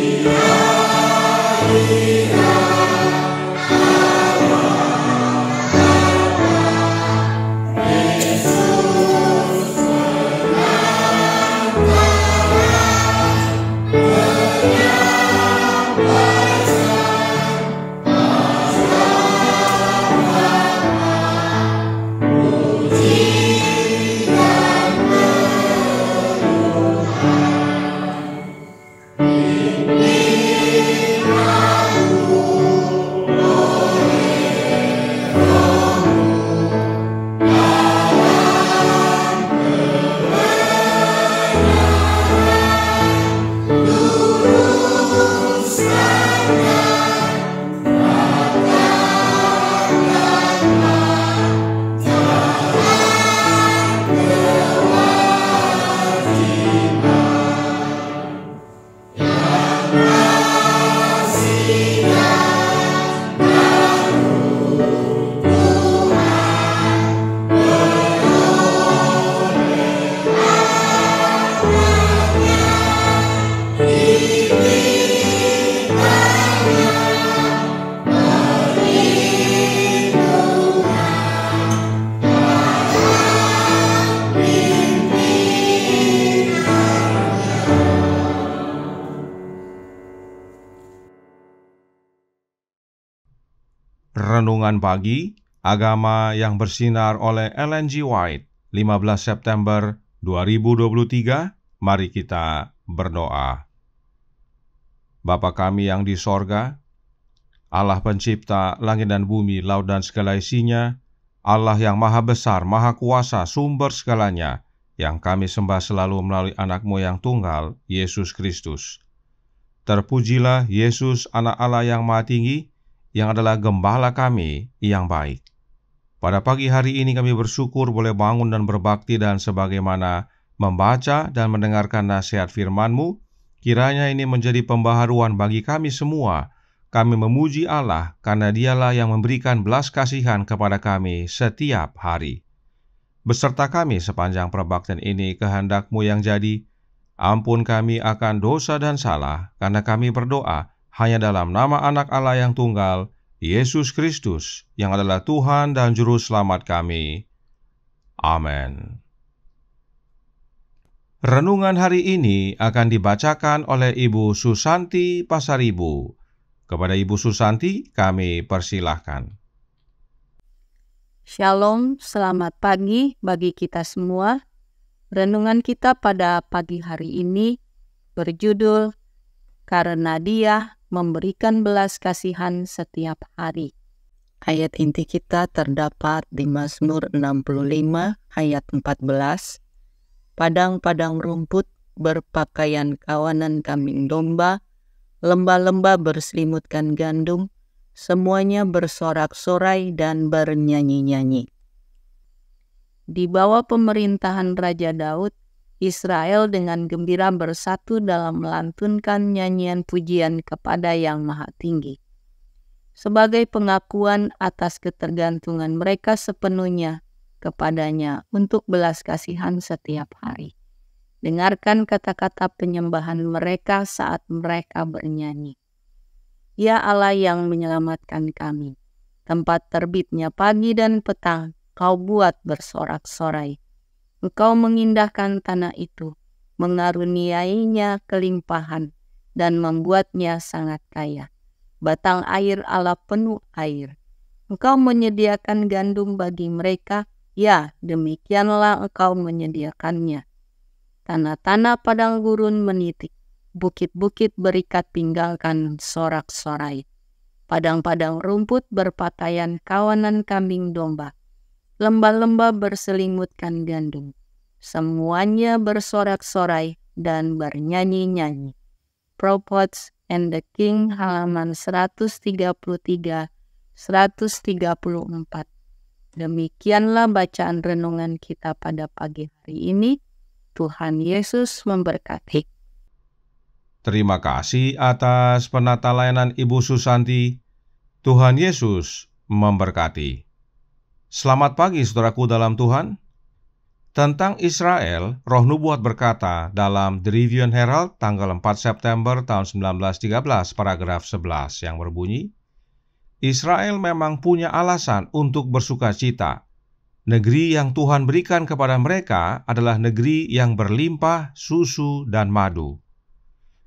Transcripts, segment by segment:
Maria. Renungan Pagi Agama yang bersinar oleh Ellen G. White 15 September 2023 Mari kita berdoa Bapa kami yang di sorga Allah pencipta langit dan bumi, laut dan segala isinya Allah yang maha besar, maha kuasa, sumber segalanya yang kami sembah selalu melalui anakmu yang tunggal, Yesus Kristus. Terpujilah Yesus anak Allah yang maha tinggi, yang adalah gembala kami yang baik. Pada pagi hari ini kami bersyukur boleh bangun dan berbakti dan sebagaimana membaca dan mendengarkan nasihat firman-Mu, kiranya ini menjadi pembaharuan bagi kami semua. Kami memuji Allah karena dialah yang memberikan belas kasihan kepada kami setiap hari. Beserta kami sepanjang perbaktian ini kehendakMu yang jadi, ampun kami akan dosa dan salah karena kami berdoa hanya dalam nama anak Allah yang tunggal, Yesus Kristus, yang adalah Tuhan dan Juru Selamat kami. Amin. Renungan hari ini akan dibacakan oleh Ibu Susanti Pasaribu. Kepada Ibu Susanti, kami persilahkan. Shalom, selamat pagi bagi kita semua. Renungan kita pada pagi hari ini berjudul Karena Dia memberikan belas kasihan setiap hari. Ayat inti kita terdapat di Mazmur 65 ayat 14. Padang-padang rumput berpakaian kawanan kambing domba, lembah-lembah berselimutkan gandum, semuanya bersorak-sorai dan bernyanyi-nyanyi. Di bawah pemerintahan Raja Daud, Israel dengan gembira bersatu dalam melantunkan nyanyian pujian kepada Yang Maha Tinggi. Sebagai pengakuan atas ketergantungan mereka sepenuhnya kepadanya untuk belas kasihan setiap hari. Dengarkan kata-kata penyembahan mereka saat mereka bernyanyi. Ya Allah yang menyelamatkan kami, tempat terbitnya pagi dan petang, kau buat bersorak-sorai Engkau mengindahkan tanah itu, mengaruniainya kelimpahan, dan membuatnya sangat kaya. Batang air ala penuh air. Engkau menyediakan gandum bagi mereka, ya demikianlah engkau menyediakannya. Tanah-tanah padang gurun menitik, bukit-bukit berikat pinggangkan sorak-sorai. Padang-padang rumput berpakaian kawanan kambing domba Lembah-lembah berselimutkan gandum. Semuanya bersorak-sorai dan bernyanyi-nyanyi. Prophets and the King halaman 133 134. Demikianlah bacaan renungan kita pada pagi hari ini. Tuhan Yesus memberkati. Terima kasih atas penata layanan Ibu Susanti. Tuhan Yesus memberkati. Selamat pagi saudaraku dalam Tuhan. Tentang Israel, roh nubuat berkata dalam The Review and Herald tanggal 4 September tahun 1913 paragraf 11 yang berbunyi, Israel memang punya alasan untuk bersuka cita. Negeri yang Tuhan berikan kepada mereka adalah negeri yang berlimpah susu dan madu.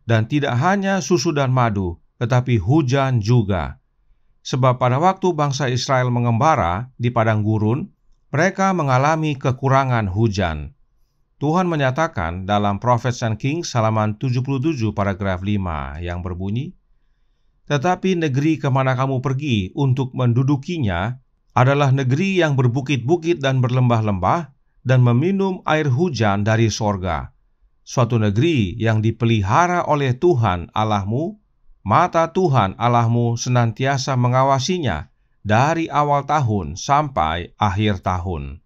Dan tidak hanya susu dan madu, tetapi hujan juga sebab pada waktu bangsa Israel mengembara di padang gurun, mereka mengalami kekurangan hujan. Tuhan menyatakan dalam Prophets and Kings halaman 77 paragraf 5 yang berbunyi, Tetapi negeri kemana kamu pergi untuk mendudukinya adalah negeri yang berbukit-bukit dan berlembah-lembah dan meminum air hujan dari sorga. Suatu negeri yang dipelihara oleh Tuhan Allahmu Mata Tuhan Allahmu senantiasa mengawasinya dari awal tahun sampai akhir tahun.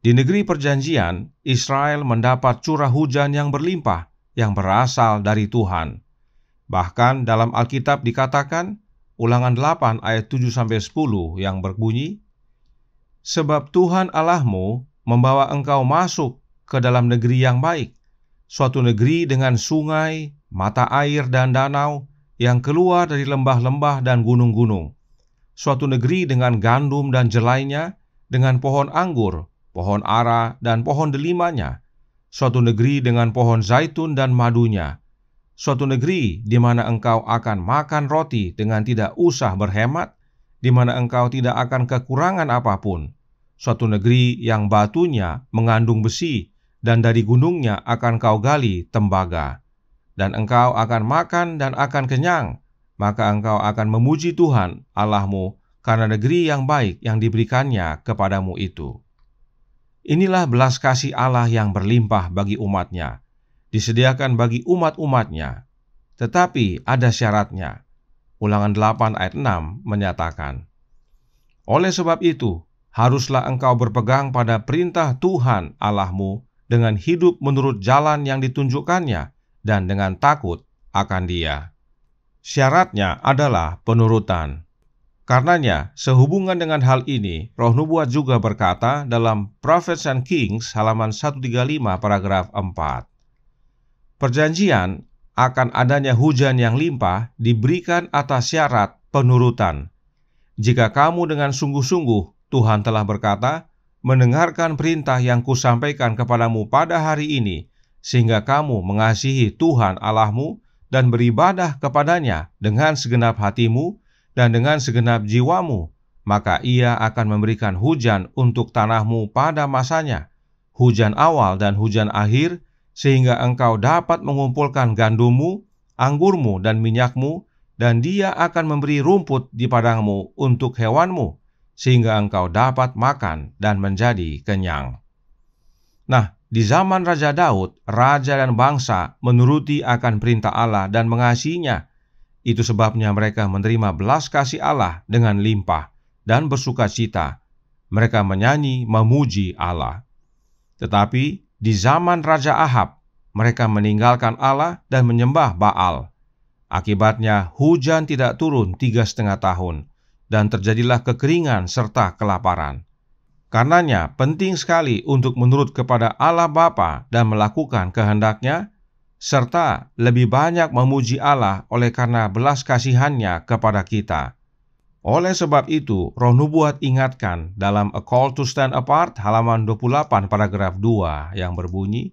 Di negeri perjanjian, Israel mendapat curah hujan yang berlimpah yang berasal dari Tuhan. Bahkan dalam Alkitab dikatakan, ulangan 8 ayat 7-10 yang berbunyi, Sebab Tuhan Allahmu membawa engkau masuk ke dalam negeri yang baik, suatu negeri dengan sungai, mata air dan danau yang keluar dari lembah-lembah dan gunung-gunung. Suatu negeri dengan gandum dan jelainya, dengan pohon anggur, pohon ara, dan pohon delimanya. Suatu negeri dengan pohon zaitun dan madunya. Suatu negeri di mana engkau akan makan roti dengan tidak usah berhemat, di mana engkau tidak akan kekurangan apapun. Suatu negeri yang batunya mengandung besi, dan dari gunungnya akan kau gali tembaga dan engkau akan makan dan akan kenyang, maka engkau akan memuji Tuhan Allahmu karena negeri yang baik yang diberikannya kepadamu itu. Inilah belas kasih Allah yang berlimpah bagi umatnya, disediakan bagi umat-umatnya. Tetapi ada syaratnya. Ulangan 8 ayat 6 menyatakan, Oleh sebab itu, haruslah engkau berpegang pada perintah Tuhan Allahmu dengan hidup menurut jalan yang ditunjukkannya, dan dengan takut akan Dia. Syaratnya adalah penurutan. Karenanya, sehubungan dengan hal ini, roh nubuat juga berkata dalam Prophets and Kings halaman 135 paragraf 4. Perjanjian akan adanya hujan yang limpah diberikan atas syarat penurutan. Jika kamu dengan sungguh-sungguh, Tuhan telah berkata, mendengarkan perintah yang kusampaikan kepadamu pada hari ini sehingga kamu mengasihi Tuhan Allahmu dan beribadah kepadanya dengan segenap hatimu dan dengan segenap jiwamu, maka ia akan memberikan hujan untuk tanahmu pada masanya, hujan awal dan hujan akhir, sehingga engkau dapat mengumpulkan gandummu, anggurmu, dan minyakmu, dan dia akan memberi rumput di padangmu untuk hewanmu, sehingga engkau dapat makan dan menjadi kenyang. Nah, di zaman Raja Daud, raja dan bangsa menuruti akan perintah Allah dan mengasihinya. Itu sebabnya mereka menerima belas kasih Allah dengan limpah dan bersuka cita. Mereka menyanyi memuji Allah. Tetapi di zaman Raja Ahab, mereka meninggalkan Allah dan menyembah Baal. Akibatnya hujan tidak turun tiga setengah tahun, dan terjadilah kekeringan serta kelaparan. Karenanya penting sekali untuk menurut kepada Allah Bapa dan melakukan kehendaknya, serta lebih banyak memuji Allah oleh karena belas kasihannya kepada kita. Oleh sebab itu, roh nubuat ingatkan dalam A Call to Stand Apart halaman 28 paragraf 2 yang berbunyi,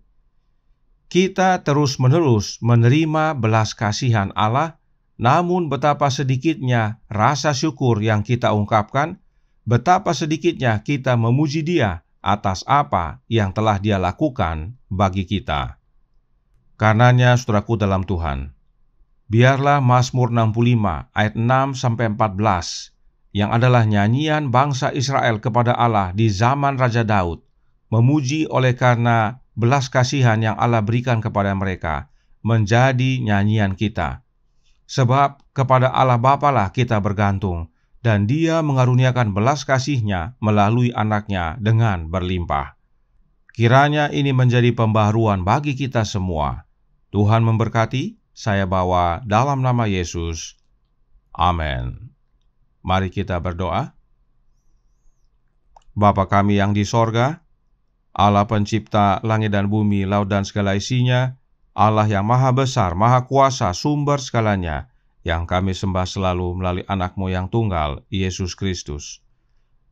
Kita terus-menerus menerima belas kasihan Allah, namun betapa sedikitnya rasa syukur yang kita ungkapkan – betapa sedikitnya kita memuji Dia atas apa yang telah Dia lakukan bagi kita. Karenanya, saudaraku dalam Tuhan, biarlah Mazmur 65 ayat 6 sampai 14 yang adalah nyanyian bangsa Israel kepada Allah di zaman Raja Daud, memuji oleh karena belas kasihan yang Allah berikan kepada mereka, menjadi nyanyian kita. Sebab kepada Allah Bapalah kita bergantung, dan dia mengaruniakan belas kasihnya melalui anaknya dengan berlimpah. Kiranya ini menjadi pembaharuan bagi kita semua. Tuhan memberkati, saya bawa dalam nama Yesus. Amin. Mari kita berdoa. Bapa kami yang di sorga, Allah pencipta langit dan bumi, laut dan segala isinya, Allah yang maha besar, maha kuasa, sumber segalanya, yang kami sembah selalu melalui anakmu yang tunggal, Yesus Kristus.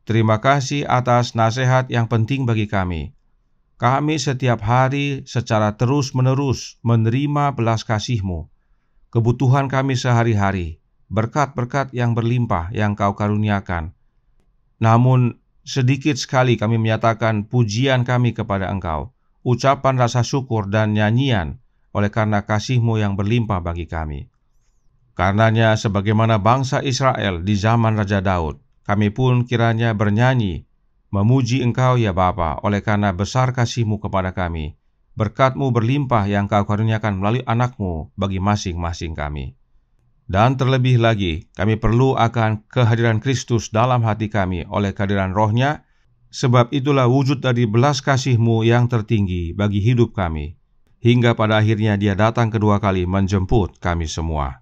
Terima kasih atas nasihat yang penting bagi kami. Kami setiap hari secara terus-menerus menerima belas kasihmu, Kebutuhan kami sehari-hari, berkat-berkat yang berlimpah yang Kau karuniakan. Namun sedikit sekali kami menyatakan pujian kami kepada Engkau, ucapan rasa syukur dan nyanyian oleh karena kasihmu yang berlimpah bagi kami. Karenanya sebagaimana bangsa Israel di zaman Raja Daud, kami pun kiranya bernyanyi, memuji engkau ya Bapa, oleh karena besar kasihmu kepada kami. Berkatmu berlimpah yang kau karuniakan melalui anakmu bagi masing-masing kami. Dan terlebih lagi, kami perlu akan kehadiran Kristus dalam hati kami oleh kehadiran rohnya, sebab itulah wujud dari belas kasihmu yang tertinggi bagi hidup kami. Hingga pada akhirnya dia datang kedua kali menjemput kami semua